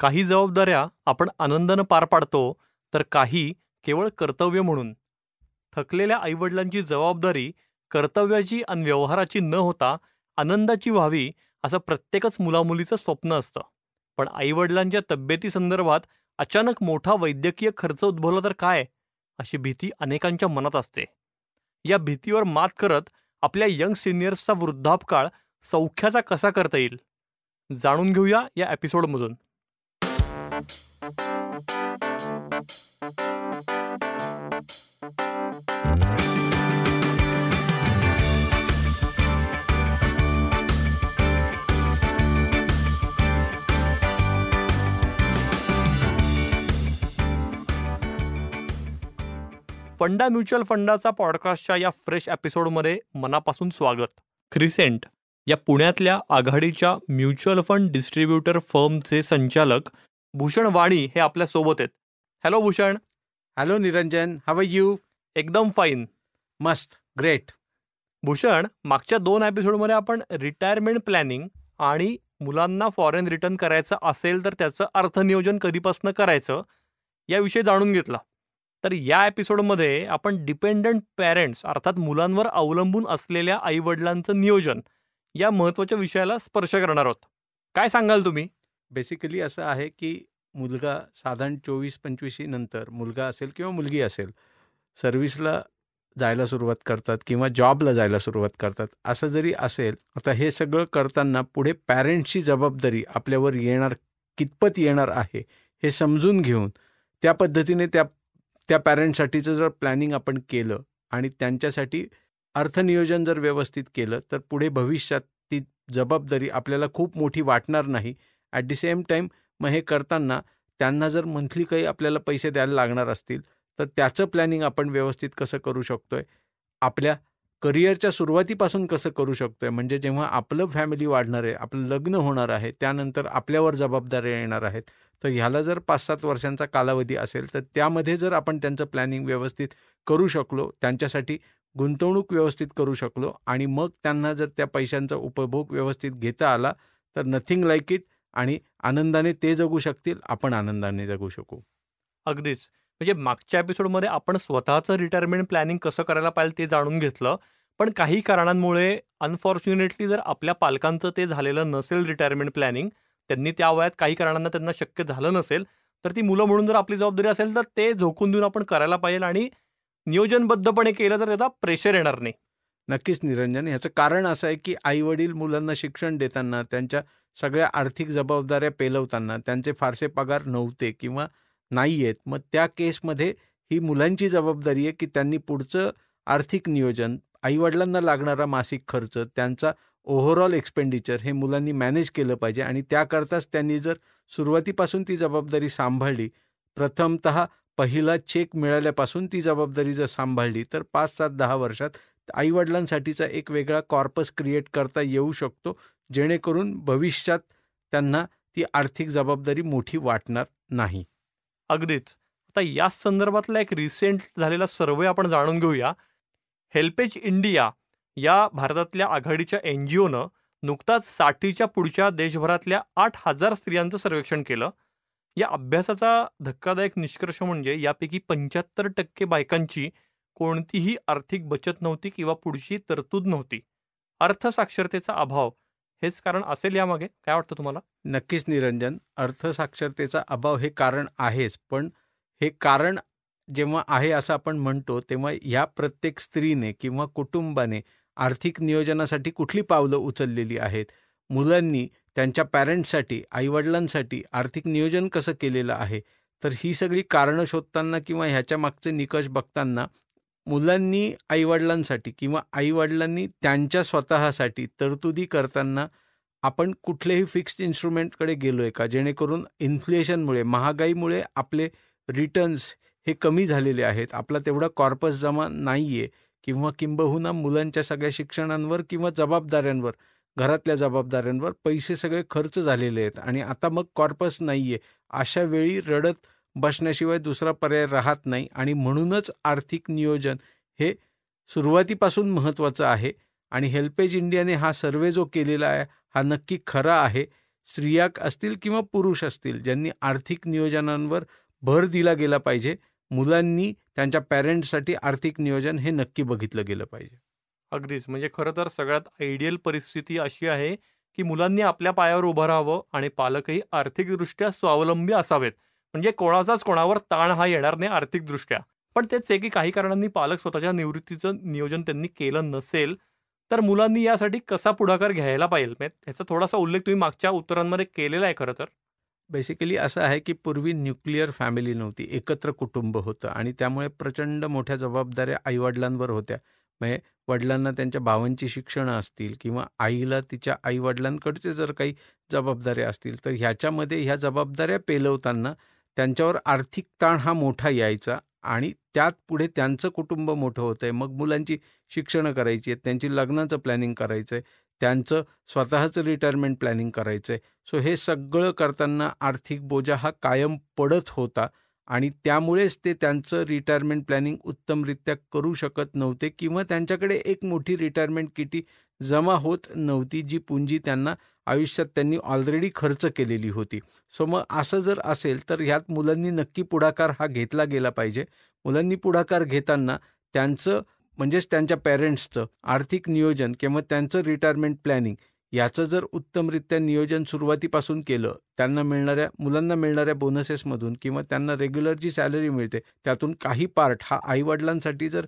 काही जबाबदाऱ्या आपण आनंदानं पार पाडतो तर काही केवळ कर्तव्य म्हणून थकलेल्या आईवडिलांची जबाबदारी कर्तव्याची आणि व्यवहाराची न होता आनंदाची व्हावी असं प्रत्येकच मुलामुलीचं स्वप्न असतं पण आईवडिलांच्या तब्येतीसंदर्भात अचानक मोठा वैद्यकीय खर्च उद्भवला तर काय अशी भीती अनेकांच्या मनात असते या भीतीवर मात करत आपल्या यंग सिनियर्सचा वृद्धापकाळ सौख्याचा कसा करता येईल जाणून घेऊया या एपिसोडमधून फंडा म्युच्युअल फंडाचा पॉडकास्टच्या या फ्रेश एपिसोडमध्ये मनापासून स्वागत क्रिसेंट या पुण्यातल्या आघाडीच्या म्युच्युअल फंड डिस्ट्रीब्युटर फर्मचे संचालक भूषण वाणी हे आपल्या सोबत आहेत hello Bhushan hello Niranjan have you एकदम फाईन मस्त ग्रेट भूषण मागच्या दोन एपिसोडमध्ये आपण रिटायरमेंट प्लॅनिंग आणि मुलांना फॉरेन रिटर्न करायचं असेल तर त्याचं अर्थनियोजन कधीपासून करायचं याविषयी जाणून घेतला तर या एपिसोडमध्ये आपण डिपेंडंट पॅरेंट्स अर्थात मुलांवर अवलंबून असलेल्या आईवडिलांचं नियोजन या महत्त्वाच्या विषयाला स्पर्श करणार आहोत काय सांगाल तुम्ही बेसिकली असं आहे की मुलगा साधारण चोवीस पंचवीसशी नंतर मुलगा असेल किंवा मुलगी असेल सर्व्हिसला जायला सुरुवात करतात किंवा जॉबला जायला सुरुवात करतात असं जरी असेल आता हे सगळं करताना पुढे पॅरेंट्सची जबाबदारी आपल्यावर येणार कितपत येणार आहे हे समजून घेऊन त्या पद्धतीने त्या त्या पॅरेंट्ससाठीचं जर प्लॅनिंग आपण केलं आणि त्यांच्यासाठी अर्थनियोजन जर व्यवस्थित केलं तर पुढे भविष्यात ती जबाबदारी आपल्याला खूप मोठी वाटणार नाही ॲट दी सेम टाईम मग हे करताना त्यांना जर मंथली काही आपल्याला पैसे द्यायला लागणार असतील तर त्याचं प्लॅनिंग आपण व्यवस्थित कसं करू शकतोय आपल्या करिअरच्या सुरुवातीपासून कसं करू शकतो आहे म्हणजे जेव्हा आपलं फॅमिली वाढणार आहे आपलं लग्न होणार आहे त्यानंतर आपल्यावर जबाबदाऱ्या येणार आहेत तर ह्याला जर पाच सात वर्षांचा कालावधी असेल तर त्यामध्ये जर आपण त्यांचं प्लॅनिंग व्यवस्थित करू शकलो त्यांच्यासाठी गुंतवणूक व्यवस्थित करू शकलो आणि मग त्यांना जर त्या पैशांचा उपभोग व्यवस्थित घेता आला तर नथिंग लाईक इट आणि आनंदाने ते जगू शकतील आपण आनंदाने जगू शकू अगदीच म्हणजे मागच्या एपिसोडमध्ये आपण स्वतःचं रिटायरमेंट प्लॅनिंग कसं करायला पाहिजे ते जाणून घेतलं पण काही कारणांमुळे अनफॉर्च्युनेटली जर आपल्या पालकांचं ते झालेलं नसेल रिटायरमेंट प्लॅनिंग त्यांनी त्या वयात काही कारणांना त्यांना शक्य झालं नसेल तर ती मुलं म्हणून जर आपली जबाबदारी असेल तर ते झोकून देऊन आपण करायला पाहिजे आणि नियोजनबद्धपणे केलं तर त्याचा प्रेशर येणार नाही नक्कीच निरंजन ह्याचं कारण असं आहे की आई वडील मुलांना शिक्षण देताना त्यांच्या सगळ्या आर्थिक जबाबदाऱ्या पेलवताना त्यांचे फारसे पगार नव्हते किंवा नाही आहेत मग त्या केसमध्ये ही मुलांची जबाबदारी आहे की त्यांनी पुढचं आर्थिक नियोजन आईवडिलांना लागणारा मासिक खर्च त्यांचा ओव्हरऑल एक्सपेंडिचर हे मुलांनी मॅनेज केलं पाहिजे आणि त्याकरताच त्यांनी जर सुरुवातीपासून ती जबाबदारी सांभाळली प्रथमत पहिला चेक मिळाल्यापासून ती जबाबदारी जर सांभाळली तर पाच सात दहा वर्षात आईवडिलांसाठीचा एक वेगळा कॉर्पस क्रिएट करता येऊ शकतो जेणेकरून भविष्यात त्यांना ती आर्थिक जबाबदारी मोठी वाटणार नाही अगदीच आता याच संदर्भातला एक रिसेंट झालेला सर्वे आपण जाणून घेऊया हेल्पेज इंडिया या भारतातल्या आघाडीच्या एन जी ओनं नुकताच साठीच्या पुढच्या देशभरातल्या आठ हजार स्त्रियांचं सर्वेक्षण केलं या अभ्यासाचा धक्कादायक निष्कर्ष म्हणजे यापैकी पंच्याहत्तर टक्के बायकांची कोणतीही आर्थिक बचत नव्हती किंवा पुढची तरतूद नव्हती अर्थसाक्षरतेचा अभाव हेच कारण असेल यामागे काय वाटतं तुम्हाला नक्कीच निरंजन अर्थसाक्षरतेचा अभाव हे कारण आहेच पण हे कारण जेव्हा आहे असं आपण म्हणतो तेव्हा या प्रत्येक स्त्रीने किंवा कुटुंबाने आर्थिक नियोजनासाठी कुठली पावलं उचललेली आहेत मुलांनी त्यांच्या पॅरेंट्ससाठी आईवडिलांसाठी आर्थिक नियोजन कसं केलेलं आहे तर ही सगळी कारणं शोधताना किंवा ह्याच्या मागचे निकष बघताना मुलांनी आईवडिलांसाठी किंवा आईवडिलांनी त्यांच्या स्वतःसाठी तरतुदी करताना आपण कुठलेही फिक्स्ड इन्स्ट्रुमेंटकडे गेलो आहे का जेणेकरून इन्फ्लेशनमुळे महागाईमुळे आपले रिटर्न्स हे कमी झालेले आहेत आपला तेवढा कॉर्पस जमा नाही आहे किंवा किंबहुना मुलांच्या सगळ्या शिक्षणांवर किंवा जबाबदाऱ्यांवर घरातल्या जबाबदाऱ्यांवर पैसे सगळे खर्च झालेले आहेत आणि आता मग कॉर्पस नाही आहे अशा वेळी रडत बसण्याशिवाय दुसरा पर्याय राहत नाही आणि म्हणूनच आर्थिक नियोजन हे सुरुवातीपासून महत्त्वाचं आहे आणि हेल्पेज इंडियाने हा सर्वे जो केलेला आहे हा नक्की खरा आहे स्त्रियाक असतील किंवा पुरुष असतील ज्यांनी आर्थिक नियोजनांवर भर दिला गेला पाहिजे मुलांनी त्यांच्या पॅरेंट्ससाठी आर्थिक नियोजन हे नक्की बघितलं गेलं पाहिजे अगदीच म्हणजे खरं तर सगळ्यात आयडियल परिस्थिती अशी आहे की मुलांनी आपल्या पायावर उभं राहावं आणि पालकही आर्थिकदृष्ट्या स्वावलंबी असावेत म्हणजे कोणाचाच कोणावर ताण हा येणार नाही आर्थिकदृष्ट्या पण तेच आहे की काही कारणांनी पालक स्वतःच्या निवृत्तीचं नियोजन त्यांनी केलं नसेल तर मुलांनी यासाठी कसा पुढाकार घ्यायला पाहिजे म्हणजे ह्याचा थोडासा उल्लेख तुम्ही मागच्या उत्तरांमध्ये केलेला आहे खरं तर बेसिकली असं आहे की पूर्वी न्यूक्लिअर फॅमिली नव्हती एकत्र कुटुंब होतं आणि त्यामुळे प्रचंड मोठ्या जबाबदाऱ्या आईवडिलांवर होत्या म्हणजे वडिलांना त्यांच्या भावांची शिक्षणं असतील किंवा आईला तिच्या आईवडिलांकडचे जर काही जबाबदाऱ्या असतील तर ह्याच्यामध्ये ह्या जबाबदाऱ्या पेलवताना त्यांच्यावर आर्थिक ताण हा मोठा यायचा आणि त्यात पुढे त्यांचं कुटुंब मोठं होतं आहे मग मुलांची शिक्षणं करायची आहेत त्यांची लग्नाचं प्लॅनिंग करायचं आहे त्यांचं स्वतःचं रिटायरमेंट प्लॅनिंग करायचं आहे सो हे सगळं करताना आर्थिक बोजा हा कायम पडत होता आणि त्यामुळेच ते त्यांचं रिटायरमेंट प्लॅनिंग उत्तमरित्या करू शकत नव्हते किंवा त्यांच्याकडे एक मोठी रिटायरमेंट किटी जमा होत नव्हती जी पुंजी त्यांना आयुष्यात त्यांनी ऑलरेडी खर्च केलेली होती सो मग असं जर असेल तर ह्यात मुलांनी नक्की पुढाकार हा घेतला गेला पाहिजे मुलांनी पुढाकार घेताना त्यांचं म्हणजेच त्यांच्या पेरेंट्सचं आर्थिक नियोजन किंवा त्यांचं रिटायरमेंट प्लॅनिंग याचं जर उत्तमरित्या नियोजन सुरुवातीपासून केलं त्यांना मिळणाऱ्या मुलांना मिळणाऱ्या बोनसेसमधून किंवा त्यांना रेग्युलर जी सॅलरी मिळते त्यातून काही पार्ट हा आईवडिलांसाठी जर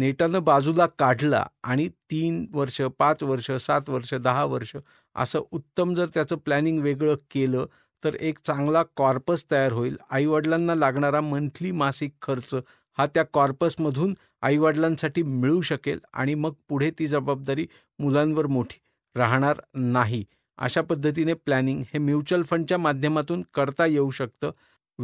नेटानं बाजूला काढला आणि तीन वर्ष पाच वर्ष सात वर्ष दहा वर्ष असं उत्तम जर त्याचं प्लॅनिंग वेगळं केलं तर एक चांगला कॉर्पस तयार होईल आईवडिलांना लागणारा मंथली मासिक खर्च हा त्या कॉर्पसमधून आईवडिलांसाठी मिळू शकेल आणि मग पुढे ती जबाबदारी मुलांवर मोठी राहणार नाही अशा पद्धतीने प्लॅनिंग हे म्युच्युअल फंडच्या माध्यमातून करता येऊ शकतं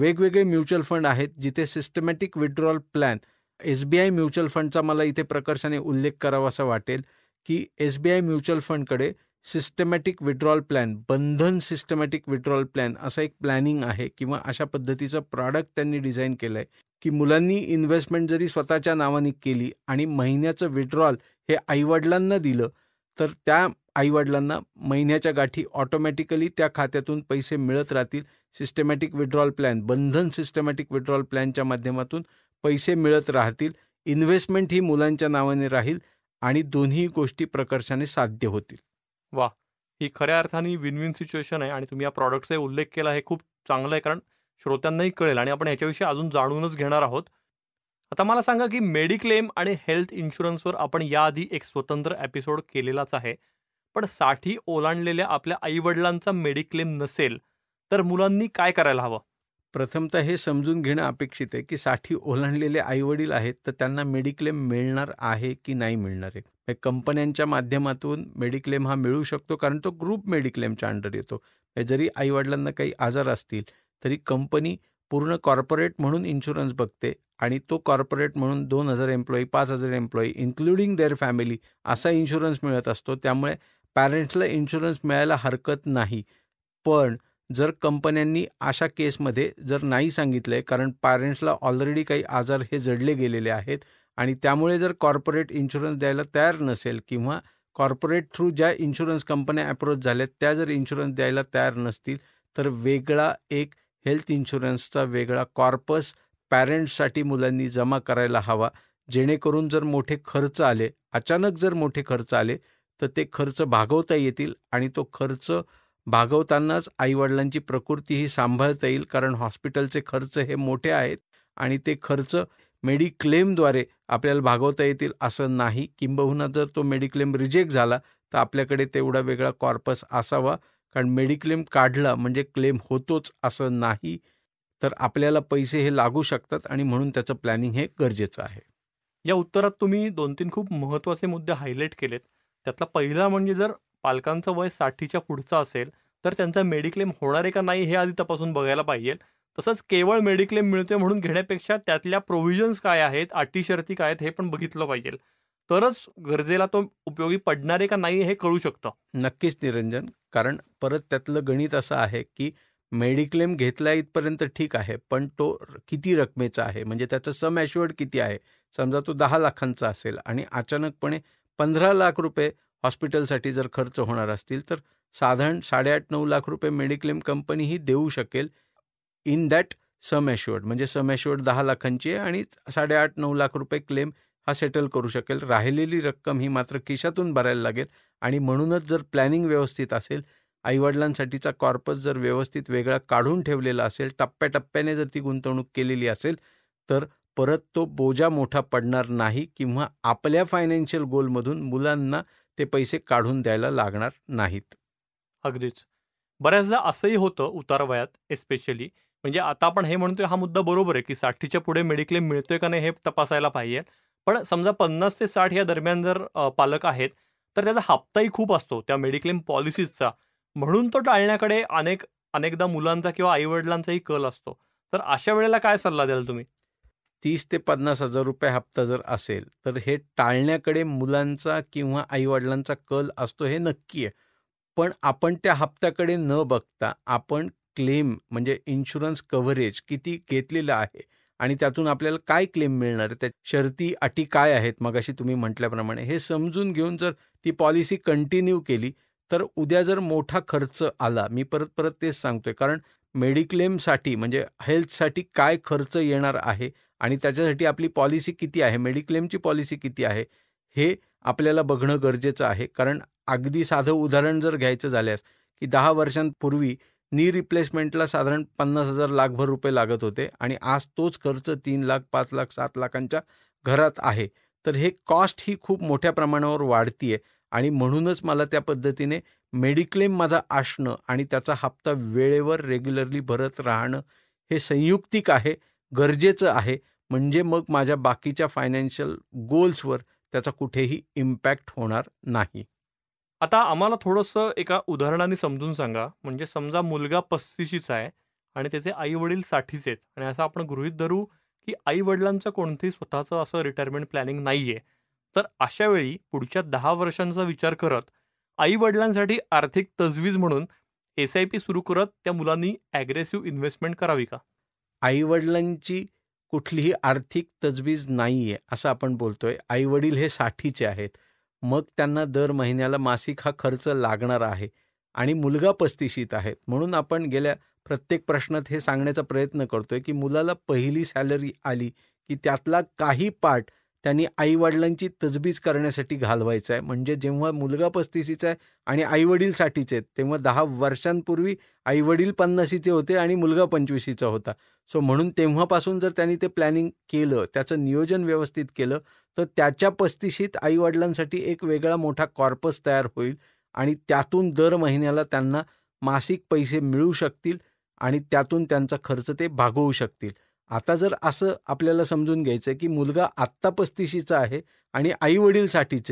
वेगवेगळे म्युच्युअल फंड आहेत जिथे systematic withdrawal plan S B I mutual फंडचा मला इथे प्रकर्षाने उल्लेख करावा असा वाटेल की एस बी आय म्युच्युअल फंडकडे systematic withdrawal plan Bandhan systematic withdrawal plan असा एक प्लॅनिंग आहे किंवा अशा पद्धतीचं प्रॉडक्ट त्यांनी डिझाईन केलं आहे की मुलांनी इन्व्हेस्टमेंट जरी स्वतःच्या नावाने केली आणि महिन्याचं विड्रॉल हे आईवडिलांना दिलं तर त्या आईवडिलांना महिन्याच्या गाठी ऑटोमॅटिकली त्या खात्यातून पैसे मिळत राहतील systematic withdrawal plan Bandhan systematic withdrawal प्लॅनच्या माध्यमातून पैसे मिळत राहतील इन्व्हेस्टमेंट ही मुलांच्या नावाने राहील आणि दोन्ही गोष्टी प्रकर्षाने साध्य होतील वा ही खऱ्या अर्थाने विन विन सिच्युएशन आहे आणि तुम्ही या प्रॉडक्टचा उल्लेख केला हे खूप चांगलं आहे कारण श्रोत्यांनाही कळेल आणि आपण याच्याविषयी अजून जाणूनच घेणार आहोत आता मला सांगा की मेडिक्लेम आणि हेल्थ इन्शुरन्सवर आपण याआधी एक स्वतंत्र एपिसोड केलेलाच आहे पण साठी ओलांडलेल्या आपल्या आईवडिलांचा मेडिक्लेम नसेल तर मुलांनी काय करायला हवं प्रथमतः हे समजून घेणं अपेक्षित आहे की साठी ओलांडलेले आईवडील आहेत तर त्यांना मेडिक्लेम मिळणार आहे की नाही मिळणार आहे कंपन्यांच्या माध्यमातून मेडिक्लेम हा मिळू शकतो कारण तो ग्रुप मेडिक्लेमच्या अंडर येतो जरी आईवडिलांना काही आजार असतील तरी कंपनी पूर्ण कॉर्पोरेट म्हणून इन्शुरन्स बघते आणि तो कॉर्पोरेट म्हणून दोन हजार एम्प्लॉई पाच हजार एम्प्लॉई इन्क्लुडिंग देअर फॅमिली असा इन्शुरन्स मिळत असतो त्यामुळे पॅरेंट्सला इन्शुरन्स मिळायला हरकत नाही पण जर कंपन्यांनी अशा केसमध्ये जर नाही सांगितलं आहे कारण पॅरेंट्सला ऑलरेडी काही आजार हे जडले गेलेले आहेत आणि त्यामुळे जर कॉर्पोरेट इन्शुरन्स द्यायला तयार नसेल किंवा कॉर्पोरेट थ्रू ज्या इन्शुरन्स कंपन्या अप्रोच झाल्यात त्या जर इन्शुरन्स द्यायला तयार नसतील तर वेगळा एक हेल्थ इन्शुरन्सचा वेगळा कॉर्पस पॅरेंट्ससाठी मुलांनी जमा करायला हवा जेणेकरून जर मोठे खर्च आले अचानक जर मोठे खर्च आले तर ते खर्च भागवता येतील आणि तो खर्च भागवतानाच आईवडिलांची प्रकृती ही सांभाळता येईल कारण हॉस्पिटलचे खर्च हे मोठे आहेत आणि ते खर्च मेडिक्लेमद्वारे आपल्याला भागवता येतील असं नाही किंबहुना जर तो मेडिक्लेम रिजेक्ट झाला तर आपल्याकडे तेवढा वेगळा कॉर्पस असावा कारण मेडिक्लेम काढला म्हणजे क्लेम होतोच असं नाही तर आपल्याला पैसे हे लागू शकतात आणि म्हणून त्याचं प्लॅनिंग हे गरजेचं आहे या उत्तरात तुम्ही दोन तीन खूप महत्त्वाचे मुद्दे हायलाईट केलेत त्यातला पहिला म्हणजे जर पालकांचं वय साठीच्या पुढचं असेल तर त्यांचा मेडिक्लेम होणार आहे का नाही हे आधी तपासून बघायला पाहिजे तसंच केवळ मेडिक्लेम मिळतोय म्हणून घेण्यापेक्षा त्यातल्या प्रोव्हिजन्स काय आहेत अटी शर्ती काय आहेत हे पण बघितलं पाहिजे तरच गरजेला तो उपयोगी पडणार आहे का नाही हे कळू शकतं नक्कीच निरंजन कारण परत त्यातलं गणित असं आहे की मेडिक्लेम घेतला इथपर्यंत ठीक आहे पण तो किती रकमेचा आहे म्हणजे त्याचं सम ॲश्युअर्ड किती आहे समजा तो दहा लाखांचा असेल आणि अचानकपणे पंधरा लाख रुपये हॉस्पिटलसाठी जर खर्च होणार असतील तर साधारण साडेआठ नऊ लाख रुपये मेडिक्लेम कंपनी ही देऊ शकेल इन दॅट सम ॲश्युअर्ड म्हणजे सम ॲश्युअर्ड दहा लाखांची आहे आणि साडेआठ नऊ लाख रुपये क्लेम हा सेटल करू शकेल राहिलेली रक्कम ही मात्र खिशातून भरायला लागेल आणि म्हणूनच जर प्लॅनिंग व्यवस्थित असेल आईवडिलांसाठीचा कॉर्पस जर व्यवस्थित वेगळा काढून ठेवलेला असेल टप्प्याटप्प्याने जर ती गुंतवणूक केलेली असेल तर परत तो बोजा मोठा पडणार नाही किंवा आपल्या फायनान्शियल गोलमधून मुलांना ते पैसे काढून द्यायला लागणार नाहीत अगदीच बऱ्याचदा असंही होतं उतार वयात एस्पेशली म्हणजे आता आपण हे म्हणतोय हा मुद्दा बरोबर आहे की साठीच्या पुढे मेडिक्लेम मिळतोय का नाही हे तपासायला पाहिजे पण समजा पन्नास ते साठ या दरम्यान जर पालक आहेत तर त्याचा हप्ताही खूप असतो त्या मेडिक्लेम पॉलिसीजचा म्हणून तो टाळण्याकडे अनेक अनेकदा मुलांचा किंवा आईवडिलांचाही कल असतो तर अशा वेळेला काय सल्ला द्याल तुम्ही तीस ते पन्नास हजार रुपये हप्ता जर असेल तर हे टाळण्याकडे मुलांचा किंवा आईवडिलांचा कल असतो हे नक्की आहे पण आपण त्या हप्त्याकडे न बघता आपण क्लेम म्हणजे इन्शुरन्स कव्हरेज किती घेतलेलं आहे आणि त्यातून आपल्याला काय क्लेम मिळणार त्या शर्ती अटी काय आहेत मगाशी तुम्ही म्हटल्याप्रमाणे हे समजून घेऊन जर ती पॉलिसी कंटिन्यू केली तर उद्या जर मोठा खर्च आला मी परत परत तेच सांगतोय कारण मेडिक्लेमसाठी म्हणजे हेल्थसाठी काय खर्च येणार आहे आणि त्याच्यासाठी आपली पॉलिसी किती आहे मेडिक्लेमची पॉलिसी किती आहे हे आपल्याला बघणं गरजेचं आहे कारण अगदी साधं उदाहरण जर घ्यायचं झाल्यास की दहा वर्षांपूर्वी नी रिप्लेसमेंटला साधारण पन्नास हजार लाखभर रुपये लागत होते आणि आज तोच खर्च तीन लाख पाच लाख सात लाखांच्या घरात आहे तर हे कॉस्ट ही खूप मोठ्या प्रमाणावर वाढती आहे आणि म्हणूनच मला त्या पद्धतीने मेडिक्लेम माझा असणं आणि त्याचा हप्ता वेळेवर रेग्युलरली भरत राहणं हे संयुक्तिक आहे गरजेचं आहे म्हणजे मग माझ्या बाकीच्या फायनान्शियल गोल्सवर त्याचा कुठेही इम्पॅक्ट होणार नाही आता आम्हाला थोडंसं एका उदाहरणाने समजून सांगा म्हणजे समजा मुलगा पस्तीशीचा आहे आणि त्याचे आई वडील साठीचे आहेत आणि असं आपण गृहित धरू की आई वडिलांचं कोणतंही स्वतःचं असं रिटायरमेंट प्लॅनिंग नाही आहे तर अशा वेळी पुढच्या दहा वर्षांचा विचार करत आई वडिलांसाठी आर्थिक तजवीज म्हणून एस आय पी सुरू करत त्या मुलांनी ॲग्रेसिव्ह इन्व्हेस्टमेंट करावी का आईवडिलांची कुठलीही आर्थिक तजवीज नाही आहे असं आपण बोलतोय वडील हे साठीचे आहेत मग त्यांना दर महिन्याला मासिक हा खर्च लागणार आहे आणि मुलगा पस्तीशीत आहेत म्हणून आपण गेल्या प्रत्येक प्रश्नात हे सांगण्याचा प्रयत्न करतोय की मुलाला पहिली सॅलरी आली की त्यातला काही पार्ट त्यांनी आईवडिलांची तजबीज करण्यासाठी घालवायचं आहे म्हणजे जेव्हा मुलगा पस्तीसीचा आहे आणि आईवडील आहेत तेव्हा दहा वर्षांपूर्वी आईवडील पन्नासीचे होते आणि मुलगा पंचवीसीचा होता सो म्हणून तेव्हापासून जर त्यांनी ते प्लॅनिंग केलं त्याचं नियोजन व्यवस्थित केलं तर त्याच्या पस्तीशीत आईवडिलांसाठी एक वेगळा मोठा कॉर्पस तयार होईल आणि त्यातून दर महिन्याला त्यांना मासिक पैसे मिळू शकतील आणि त्यातून त्यांचा खर्च ते भागवू शकतील आता जर असं आपल्याला समजून घ्यायचं की मुलगा आत्ता पस्तीशीचा आहे आणि आई आहेत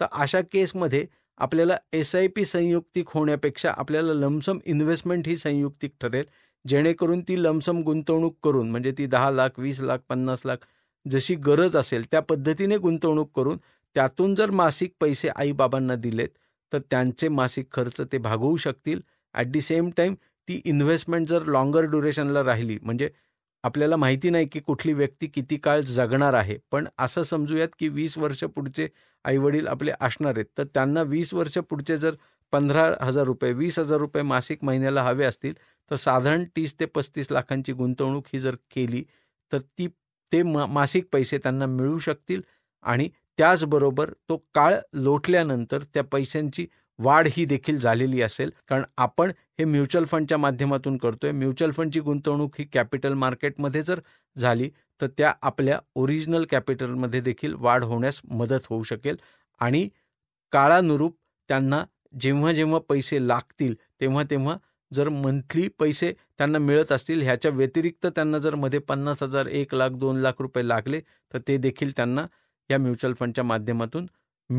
तर अशा केसमध्ये आपल्याला एस आय पी संयुक्तिक होण्यापेक्षा आपल्याला लमसम इन्व्हेस्टमेंट ही संयुक्तिक ठरेल जेणेकरून ती लमसम गुंतवणूक करून म्हणजे ती दहा लाख वीस लाख पन्नास लाख जशी गरज असेल त्या पद्धतीने गुंतवणूक करून त्यातून जर मासिक पैसे आईबाबांना दिलेत तर त्यांचे मासिक खर्च ते भागवू शकतील ॲट दी सेम टाईम ती इन्व्हेस्टमेंट जर लॉंगर ड्युरेशनला राहिली म्हणजे आपल्याला माहिती नाही की कुठली व्यक्ती किती काळ जगणार आहे पण असं समजूयात की वीस वर्ष पुढचे आईवडील आपले असणार आहेत तर त्यांना वीस वर्ष पुढचे जर पंधरा हजार रुपये वीस हजार रुपये मासिक महिन्याला हवे असतील तर साधारण तीस ते पस्तीस लाखांची गुंतवणूक ही जर केली तर ती ते मा मासिक पैसे त्यांना मिळू शकतील आणि त्याचबरोबर तो काळ लोटल्यानंतर त्या पैशांची वाढ ही देखील झालेली असेल कारण आपण हे म्युच्युअल फंडच्या माध्यमातून करतोय म्युच्युअल फंडची गुंतवणूक ही कॅपिटल मार्केटमध्ये जर झाली तर त्या आपल्या ओरिजिनल कॅपिटलमध्ये देखील वाढ होण्यास मदत होऊ शकेल आणि काळानुरूप त्यांना जेव्हा जेव्हा पैसे लागतील तेव्हा तेव्हा जर मंथली पैसे त्यांना मिळत असतील ह्याच्या व्यतिरिक्त त्यांना जर मध्ये पन्नास हजार एक लाख दोन लाख रुपये लागले तर ते देखील त्यांना या म्युच्युअल फंडच्या माध्यमातून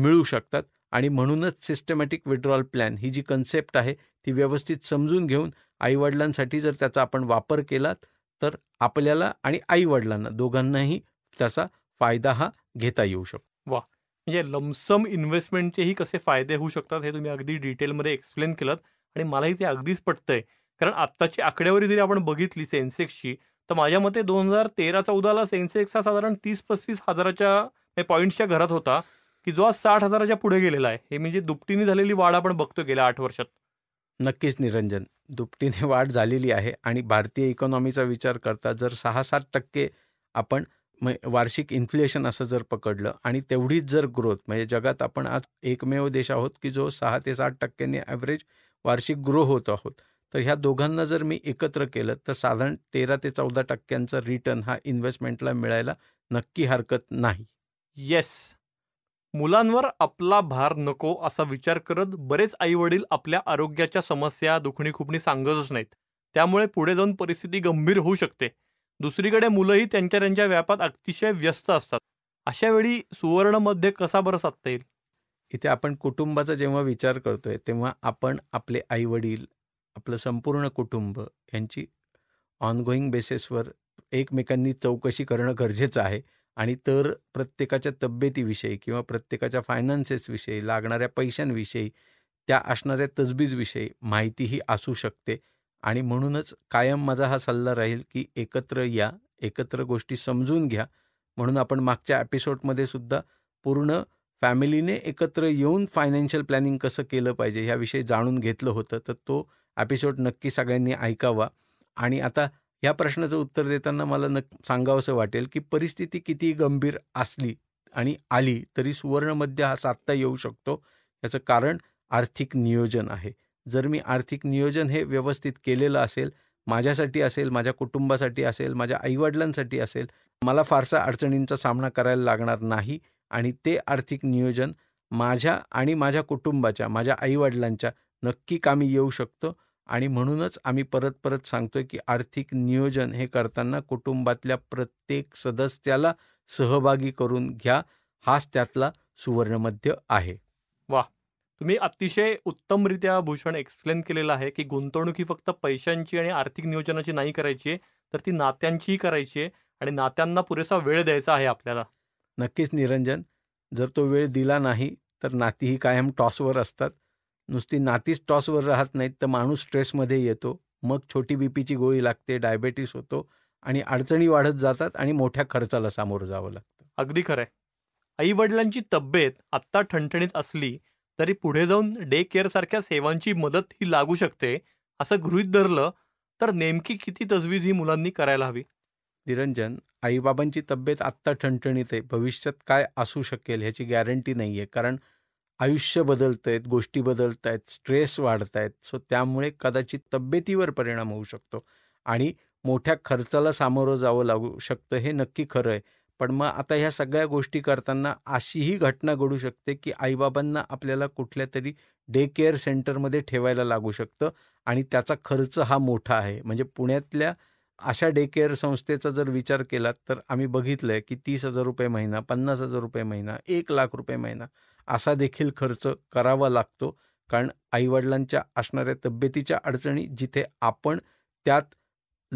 मिळू शकतात आणि म्हणूनच सिस्टमॅटिक विड्रॉल प्लॅन ही जी कन्सेप्ट आहे ती व्यवस्थित समजून घेऊन आईवडिलांसाठी जर त्याचा आपण वापर केलात तर आपल्याला आणि आईवडिलांना दोघांनाही त्याचा फायदा हा घेता येऊ शकतो वा म्हणजे लमसम इन्व्हेस्टमेंटचेही कसे फायदे होऊ शकतात हे तुम्ही अगदी डिटेलमध्ये एक्सप्लेन केलं आणि मलाही ते अगदीच पटतंय कारण आत्ताची आकडेवारी जरी आपण बघितली सेन्सेक्सची तर माझ्या मते दोन हजार तेरा चौदाला सेन्सेक्स हा साधारण तीस पस्तीस हजाराच्या म्हणजे पॉईंटच्या घरात होता की जो आज साठ हजाराच्या पुढे गेलेला आहे हे म्हणजे दुपटीने झालेली वाढ आपण बघतो गेल्या आठ वर्षात नक्कीच निरंजन दुपटीने वाढ झालेली आहे आणि भारतीय इकॉनॉमीचा विचार करता जर सहा सात टक्के आपण वार्षिक इन्फ्लेशन असं जर पकडलं आणि तेवढीच जर ग्रोथ म्हणजे जगात आपण आज एकमेव देश आहोत की जो सहा ते सात टक्क्यांनी ॲव्हरेज वार्षिक ग्रो होत आहोत तर ह्या दोघांना जर मी एकत्र केलं तर साधारण तेरा ते चौदा टक्क्यांचा रिटर्न हा इन्व्हेस्टमेंटला मिळायला नक्की हरकत नाही येस yes. मुलांवर आपला भार नको असा विचार करत बरेच आई वडील आपल्या आरोग्याच्या समस्या दुखणी खुपणी सांगतच नाहीत त्यामुळे पुढे जाऊन परिस्थिती गंभीर होऊ शकते दुसरीकडे मुलंही त्यांच्या त्यांच्या व्यापात अतिशय व्यस्त असतात अशा वेळी सुवर्णमध्ये कसा बरं साधता येईल इथे आपण कुटुंबाचा जेव्हा विचार करतोय तेव्हा आपण आपले आई वडील आपलं संपूर्ण कुटुंब यांची ऑनगोईंग बेसिसवर एकमेकांनी चौकशी करणं गरजेचं आहे आणि तर प्रत्येकाच्या तब्येतीविषयी किंवा प्रत्येकाच्या फायनान्सेसविषयी लागणाऱ्या पैशांविषयी त्या असणाऱ्या तजबीजविषयी माहितीही असू शकते आणि म्हणूनच कायम माझा हा सल्ला राहील की एकत्र या एकत्र गोष्टी समजून घ्या म्हणून आपण मागच्या एपिसोडमध्ये सुद्धा पूर्ण फॅमिलीने एकत्र येऊन फायनान्शियल प्लॅनिंग कसं केलं पाहिजे ह्याविषयी जाणून घेतलं होतं तर तो एपिसोड नक्की सगळ्यांनी ऐकावा आणि आता या प्रश्नाचं उत्तर देताना मला सांगावं सांगावंसं वाटेल की परिस्थिती किती गंभीर असली आणि आली तरी सुवर्णमध्ये हा साधता येऊ शकतो याचं कारण आर्थिक नियोजन आहे जर मी आर्थिक नियोजन हे व्यवस्थित केलेलं असेल माझ्यासाठी असेल माझ्या कुटुंबासाठी असेल माझ्या आईवडिलांसाठी असेल मला फारसा अडचणींचा सामना करायला लागणार नाही आणि ते आर्थिक नियोजन माझ्या आणि माझ्या कुटुंबाच्या माझ्या आईवडिलांच्या नक्की कामी येऊ शकतो आणि म्हणूनच आम्ही परत परत सांगतोय की आर्थिक नियोजन हे करताना कुटुंबातल्या प्रत्येक सदस्याला सहभागी करून घ्या हाच त्यातला सुवर्णमध्य आहे वा तुम्ही अतिशय उत्तमरित्या भूषण एक्सप्लेन केलेलं आहे की गुंतवणूक ही फक्त पैशांची आणि आर्थिक नियोजनाची नाही करायची आहे तर ती नात्यांचीही करायची आहे आणि नात्यांना पुरेसा वेळ द्यायचा आहे आपल्याला नक्कीच निरंजन जर तो वेळ दिला नाही तर नातीही कायम टॉसवर असतात नुसती नातीच टॉसवर राहत नाहीत तर माणूस स्ट्रेसमध्ये येतो मग छोटी बीपीची गोळी लागते डायबेटीस होतो आणि अडचणी वाढत जातात आणि मोठ्या खर्चाला सामोरं जावं लागतं अगदी खरं आहे आई वडिलांची तब्येत आत्ता ठणठणीत असली तरी पुढे जाऊन डे केअर सारख्या सेवांची मदत ही लागू शकते असं गृहित धरलं तर नेमकी किती तजवीज ही मुलांनी करायला हवी निरंजन आईबाबांची तब्येत आत्ता ठणठणीत आहे भविष्यात काय असू शकेल ह्याची गॅरंटी नाही आहे कारण आयुष्य बदलत आहेत गोष्टी बदलत आहेत स्ट्रेस वाढत आहेत सो त्यामुळे कदाचित तब्येतीवर परिणाम होऊ शकतो आणि मोठ्या खर्चाला सामोरं जावं लागू शकतं हे नक्की खरं आहे पण मग आता ह्या सगळ्या गोष्टी करताना अशीही घटना घडू शकते की आईबाबांना आपल्याला कुठल्या तरी डे केअर सेंटरमध्ये ठेवायला लागू शकतं आणि त्याचा खर्च हा मोठा आहे म्हणजे पुण्यातल्या अशा डे केअर संस्थेचा जर विचार केला तर आम्ही बघितलं आहे की तीस हजार रुपये महिना पन्नास हजार रुपये महिना एक लाख रुपये महिना असा देखील खर्च करावा लागतो कारण आईवडिलांच्या असणाऱ्या तब्येतीच्या अडचणी जिथे आपण त्यात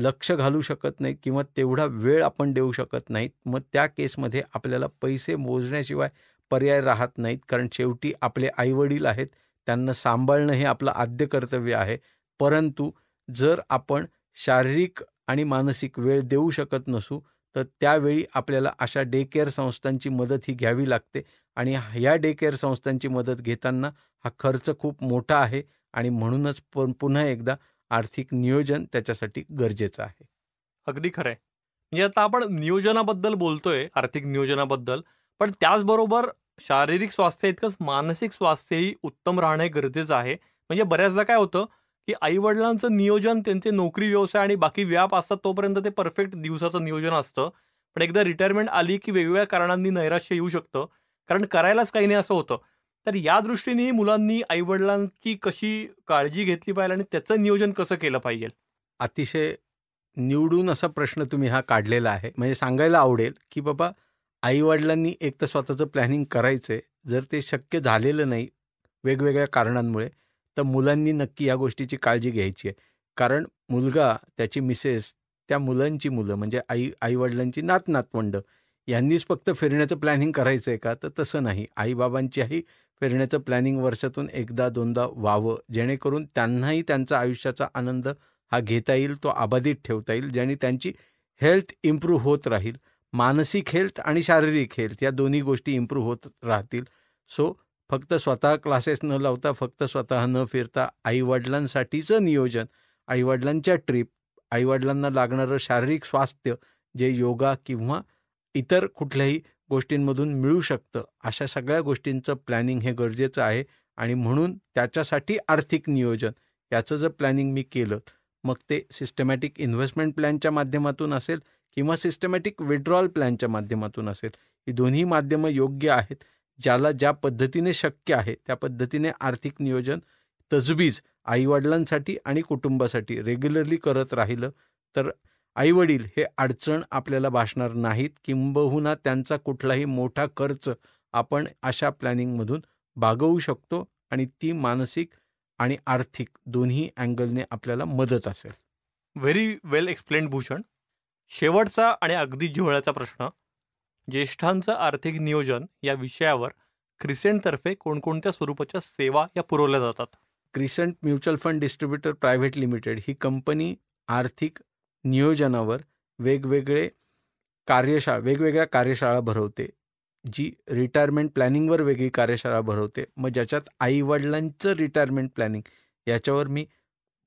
लक्ष घालू शकत नाही किंवा तेवढा वेळ आपण देऊ शकत नाहीत मग त्या केसमध्ये आपल्याला पैसे मोजण्याशिवाय पर्याय राहत नाहीत कारण शेवटी आपले आईवडील आहेत त्यांना सांभाळणं हे आपलं आद्य कर्तव्य आहे परंतु जर आपण शारीरिक आणि मानसिक वेळ देऊ शकत नसू तर त्यावेळी आपल्याला अशा डे केअर संस्थांची मदत ही घ्यावी लागते आणि ह्या डे केअर संस्थांची मदत घेताना हा खर्च खूप मोठा आहे आणि म्हणूनच पुन्हा एकदा आर्थिक नियोजन त्याच्यासाठी गरजेचं आहे अगदी खरं आहे म्हणजे आता आपण नियोजनाबद्दल बोलतोय आर्थिक नियोजनाबद्दल पण त्याचबरोबर शारीरिक स्वास्थ्य इतकंच मानसिक स्वास्थ्यही उत्तम राहणे गरजेचं आहे म्हणजे बऱ्याचदा काय होतं की आईवडिलांचं नियोजन त्यांचे नोकरी व्यवसाय आणि बाकी व्याप असतात तोपर्यंत ते परफेक्ट दिवसाचं नियोजन असतं पण एकदा रिटायरमेंट आली की वेगवेगळ्या कारणांनी नैराश्य येऊ शकतं कारण करायलाच काही नाही असं होतं तर या दृष्टीने मुलांनी आईवडिलांची कशी काळजी घेतली पाहिजे आणि त्याचं नियोजन कसं केलं पाहिजे अतिशय निवडून असा प्रश्न तुम्ही हा काढलेला आहे म्हणजे सांगायला आवडेल की बाबा आईवडिलांनी एक तर स्वतःचं प्लॅनिंग करायचंय जर ते शक्य झालेलं नाही वेगवेगळ्या कारणांमुळे तर मुलांनी नक्की या गोष्टीची काळजी घ्यायची आहे कारण मुलगा त्याची मिसेस त्या मुलांची मुलं म्हणजे आई आईवडिलांची नात नातवंड यांनीच फक्त फिरण्याचं प्लॅनिंग करायचं आहे का तर तसं नाही आईबाबांच्याही फिरण्याचं प्लॅनिंग वर्षातून एकदा दोनदा व्हावं जेणेकरून त्यांनाही त्यांचा आयुष्याचा आनंद हा घेता येईल तो अबाधित ठेवता येईल ज्याने त्यांची हेल्थ इम्प्रूव्ह होत राहील मानसिक हेल्थ आणि शारीरिक हेल्थ या दोन्ही गोष्टी इम्प्रूव्ह होत राहतील सो फक्त स्वतः क्लासेस न लावता फक्त स्वतः न फिरता आईवडिलांसाठीचं नियोजन आईवडिलांच्या ट्रीप आईवडिलांना लागणारं शारीरिक स्वास्थ्य जे योगा किंवा इतर कुठल्याही गोष्टींमधून मिळू शकतं अशा सगळ्या गोष्टींचं प्लॅनिंग हे गरजेचं आहे आणि म्हणून त्याच्यासाठी आर्थिक नियोजन याचं जर प्लॅनिंग मी केलं मग ते सिस्टमॅटिक इन्व्हेस्टमेंट प्लॅनच्या माध्यमातून असेल किंवा सिस्टमॅटिक विड्रॉल प्लॅनच्या माध्यमातून असेल ही दोन्ही माध्यमं योग्य आहेत ज्याला ज्या पद्धतीने शक्य आहे त्या पद्धतीने आर्थिक नियोजन तजबीज आईवडिलांसाठी आणि कुटुंबासाठी रेग्युलरली करत राहिलं तर आई वडील हे अडचण आपल्याला भासणार नाहीत किंबहुना त्यांचा कुठलाही मोठा खर्च आपण अशा प्लॅनिंगमधून भागवू शकतो आणि ती मानसिक आणि आर्थिक दोन्ही अँगलने आपल्याला मदत असेल व्हेरी वेल एक्सप्लेन भूषण शेवटचा आणि अगदी जिव्हाळ्याचा प्रश्न ज्येष्ठांचं आर्थिक नियोजन या विषयावर क्रिसेंटतर्फे कोणकोणत्या स्वरूपाच्या सेवा या पुरवल्या जातात Crescent mutual fund distributor private limited ही कंपनी आर्थिक नियोजनावर वेगवेगळे कार्यशाळा वेगवेगळ्या कार्यशाळा भरवते जी रिटायरमेंट प्लॅनिंगवर वेगळी कार्यशाळा भरवते मग ज्याच्यात आईवडिलांचं रिटायरमेंट प्लॅनिंग याच्यावर मी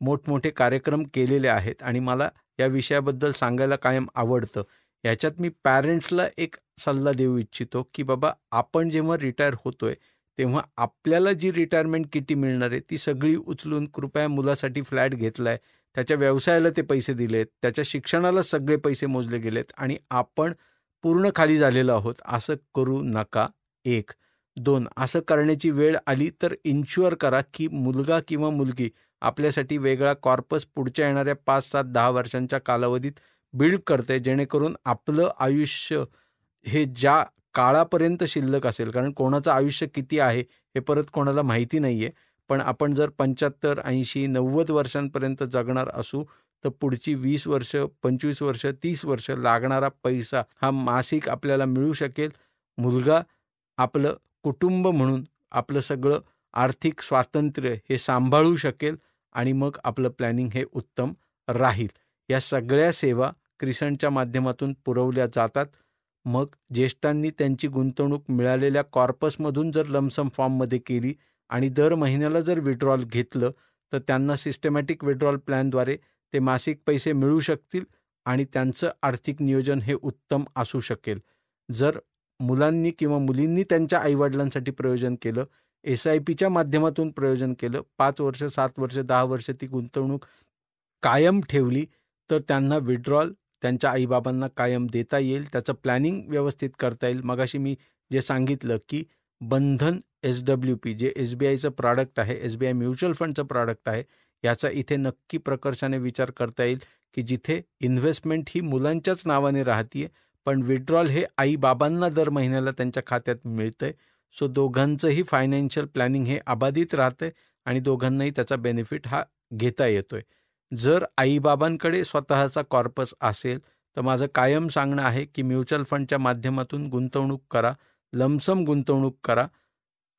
मोठमोठे कार्यक्रम केलेले आहेत आणि मला या विषयाबद्दल सांगायला कायम आवडतं याच्यात मी पॅरेंट्सला एक सल्ला देऊ इच्छितो की बाबा आपण जेव्हा रिटायर होतोय तेव्हा आपल्याला जी रिटायरमेंट किटी मिळणार आहे ती सगळी उचलून कृपया मुलासाठी फ्लॅट घेतला आहे त्याच्या व्यवसायाला ते पैसे दिलेत त्याच्या शिक्षणाला सगळे पैसे मोजले गेलेत आणि आपण पूर्ण खाली झालेलो आहोत असं करू नका एक दोन असं करण्याची वेळ आली तर इन्शुअर करा की मुलगा किंवा मुलगी आपल्यासाठी वेगळा कॉर्पस पुढच्या येणाऱ्या पाच सात दहा वर्षांच्या कालावधीत बिल्ड करते जेणेकरून आपलं आयुष्य हे ज्या काळापर्यंत शिल्लक असेल कारण कोणाचं आयुष्य किती आहे हे परत कोणाला माहिती नाही आहे पण आपण जर पंच्याहत्तर ऐंशी नव्वद वर्षांपर्यंत जगणार असू तर पुढची वीस वर्ष पंचवीस वर्ष तीस वर्ष लागणारा पैसा हा मासिक आपल्याला मिळू शकेल मुलगा आपलं कुटुंब म्हणून आपलं सगळं आर्थिक स्वातंत्र्य हे सांभाळू शकेल आणि मग आपलं प्लॅनिंग हे उत्तम राहील या सगळ्या सेवा क्रिसंटच्या माध्यमातून पुरवल्या जातात मग ज्येष्ठांनी त्यांची गुंतवणूक मिळालेल्या कॉर्पसमधून जर लमसम फॉर्ममध्ये केली आणि दर महिन्याला जर विड्रॉल घेतलं तर त्यांना सिस्टमॅटिक विड्रॉल प्लॅनद्वारे ते मासिक पैसे मिळू शकतील आणि त्यांचं आर्थिक नियोजन हे उत्तम असू शकेल जर मुलांनी किंवा मुलींनी त्यांच्या आईवडिलांसाठी प्रयोजन केलं एस आय पीच्या माध्यमातून प्रयोजन केलं पाच वर्ष सात वर्ष दहा वर्ष ती गुंतवणूक कायम ठेवली तर त्यांना विड्रॉल त्यांच्या आईबाबांना कायम देता येईल त्याचं प्लॅनिंग व्यवस्थित करता येईल मगाशी मी जे सांगितलं की बंधन एस डब्ल्यू पी जे एस बी आयचं प्रॉडक्ट आहे एस बी आय म्युच्युअल फंडचं प्रॉडक्ट आहे याचा इथे नक्की प्रकर्षाने विचार करता येईल की जिथे इन्व्हेस्टमेंट ही मुलांच्याच नावाने राहतेय पण विड्रॉल हे आई बाबांना दर महिन्याला त्यांच्या खात्यात मिळतंय सो दोघांचंही फायनान्शियल प्लॅनिंग हे अबाधित राहतंय आणि दोघांनाही त्याचा बेनिफिट हा घेता येतोय जर आईबाबांकडे स्वतःचा कॉर्पस असेल तर माझं कायम सांगणं आहे की म्युच्युअल फंडच्या माध्यमातून गुंतवणूक करा लमसम गुंतवणूक करा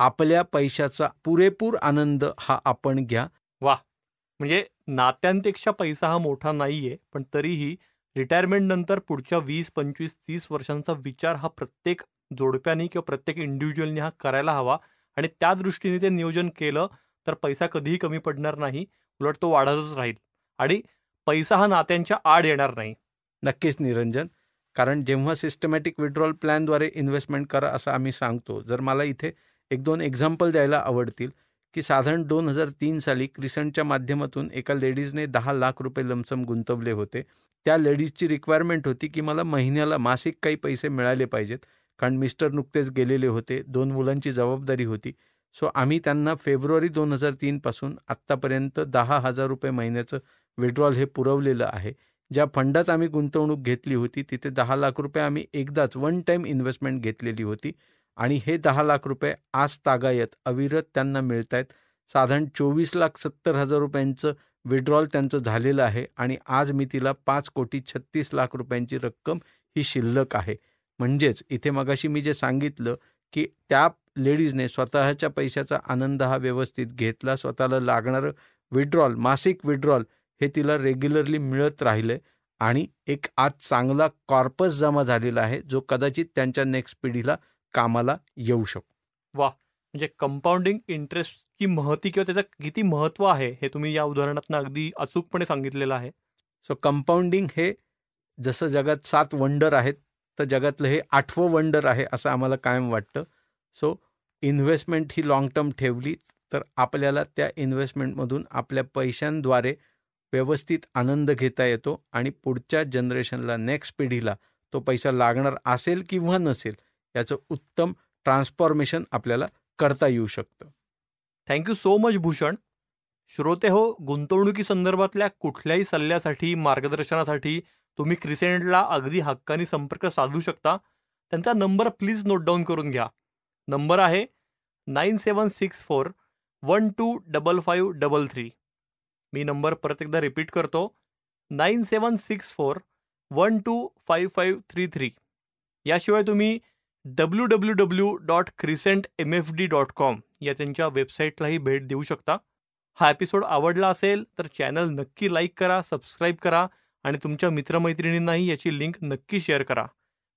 आपल्या पैशाचा पुरेपूर आनंद हा आपण घ्या वा म्हणजे नात्यांपेक्षा पैसा हा मोठा नाहीये पण तरीही रिटायरमेंट नंतर पुढच्या वीस पंचवीस तीस वर्षांचा विचार हा प्रत्येक जोडप्याने किंवा प्रत्येक इंडिव्हिज्युअलनी हा करायला हवा आणि त्या दृष्टीने ते नियोजन केलं तर पैसा कधीही कमी पडणार नाही उलट तो वाढतच राहील आणि पैसा हा नात्यांच्या आड येणार नाही नक्कीच निरंजन कारण जेव्हा सिस्टमॅटिक विड्रॉल प्लॅनद्वारे इन्व्हेस्टमेंट करा असं आम्ही सांगतो जर मला इथे एक दोन एक्झाम्पल द्यायला आवडतील की साधारण दोन हजार तीन साली क्रिसंटच्या माध्यमातून एका लेडीजने दहा लाख रुपये लमसम गुंतवले होते त्या लेडीजची रिक्वायरमेंट होती की मला महिन्याला मासिक काही पैसे मिळाले पाहिजेत कारण मिस्टर नुकतेच गेलेले होते दोन मुलांची जबाबदारी होती सो आम्ही त्यांना फेब्रुवारी दोन हजार तीनपासून आत्तापर्यंत दहा हजार रुपये महिन्याचं विड्रॉल हे पुरवलेलं आहे ज्या फंडात आम्ही गुंतवणूक घेतली होती तिथे दहा लाख रुपये आम्ही एकदाच वन टाईम इन्व्हेस्टमेंट घेतलेली होती आणि हे दहा लाख रुपये आज तागायत अविरत त्यांना मिळत आहेत साधारण चोवीस लाख सत्तर हजार रुपयांचं विड्रॉल त्यांचं झालेलं आहे आणि आज मी तिला पाच कोटी छत्तीस लाख रुपयांची रक्कम ही शिल्लक आहे म्हणजेच इथे मगाशी मी जे सांगितलं की त्या लेडीजने स्वतःच्या पैशाचा आनंद हा व्यवस्थित घेतला स्वतःला लागणारं विड्रॉल मासिक विड्रॉल हे तिला रेग्युलरली मिळत राहिलं आणि एक आज चांगला कॉर्पस जमा झालेला आहे जो कदाचित त्यांच्या नेक्स्ट पिढीला कामाला येऊ शकतो वा म्हणजे कंपाऊंडिंग इंटरेस्ट की महती किंवा त्याचं किती महत्व आहे हे तुम्ही या उदाहरणातून अगदी अचूकपणे सांगितलेलं आहे सो कंपाऊंडिंग हे जसं जगात सात वंडर आहेत तर जगातलं हे आठवं वंडर आहे असं आम्हाला कायम वाटतं सो इन्व्हेस्टमेंट ही लाँग टर्म ठेवली तर आपल्याला त्या इन्व्हेस्टमेंटमधून आपल्या पैशांद्वारे व्यवस्थित आनंद घेता येतो आणि पुढच्या जनरेशनला नेक्स्ट पिढीला तो पैसा लागणार असेल किंवा नसेल याचं उत्तम ट्रान्सफॉर्मेशन आपल्याला करता येऊ शकतं थँक्यू सो मच भूषण श्रोते हो गुंतवणुकी संदर्भातल्या कुठल्याही सल्ल्यासाठी मार्गदर्शनासाठी तुम्ही क्रिसेंटला अगदी हक्कानी संपर्क साधू शकता त्यांचा नंबर प्लीज नोट डाऊन करून घ्या नंबर आहे nine seven six four one two double five double three मी नंबर परत एकदा रिपीट करतो nine seven six four one two five five three three याशिवाय तुम्ही W W W dot Crescent M F D dot com या त्यांच्या वेबसाईटलाही भेट देऊ शकता हा एपिसोड आवडला असेल तर चॅनल नक्की लाईक करा सबस्क्राईब करा आणि तुमच्या मित्रमैत्रिणींनाही याची लिंक नक्की शेअर करा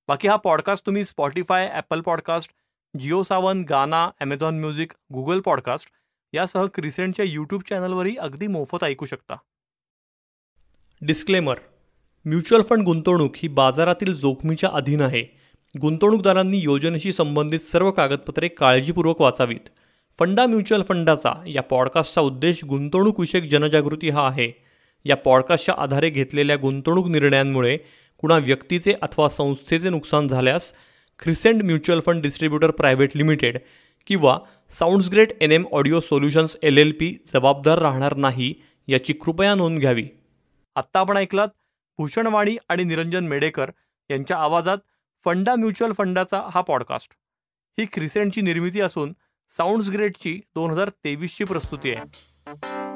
बाकी हा पॉडकास्ट तुम्ही Spotify Apple podcast Jio Saavn Gaana Amazon music Google podcast यासह क्रिसेंटच्या यूट्यूब चॅनलवरही अगदी मोफत ऐकू शकता डिस्क्लेमर म्युच्युअल फंड गुंतवणूक ही बाजारातील जोखमीच्या अधीन आहे गुंतवणूकदारांनी योजनेशी संबंधित सर्व कागदपत्रे काळजीपूर्वक वाचावीत फंडा म्युच्युअल फंडाचा या पॉडकास्टचा उद्देश गुंतवणूकविषयक जनजागृती हा आहे या पॉडकास्टच्या आधारे घेतलेल्या गुंतवणूक निर्णयांमुळे कुणा व्यक्तीचे अथवा संस्थेचे नुकसान झाल्यास Crescent mutual fund distributor private limited किंवा sounds great N M audio solutions L L P जबाबदार राहणार नाही याची कृपया नोंद घ्यावी आत्ता आपण ऐकलात भूषणवाणी आणि निरंजन मेडेकर यांच्या आवाजात फंडा म्युच्युअल फंडाचा हा पॉडकास्ट ही क्रिसेंटची निर्मिती असून साऊंड्स ग्रेटची दोन हजार तेवीसची प्रस्तुती आहे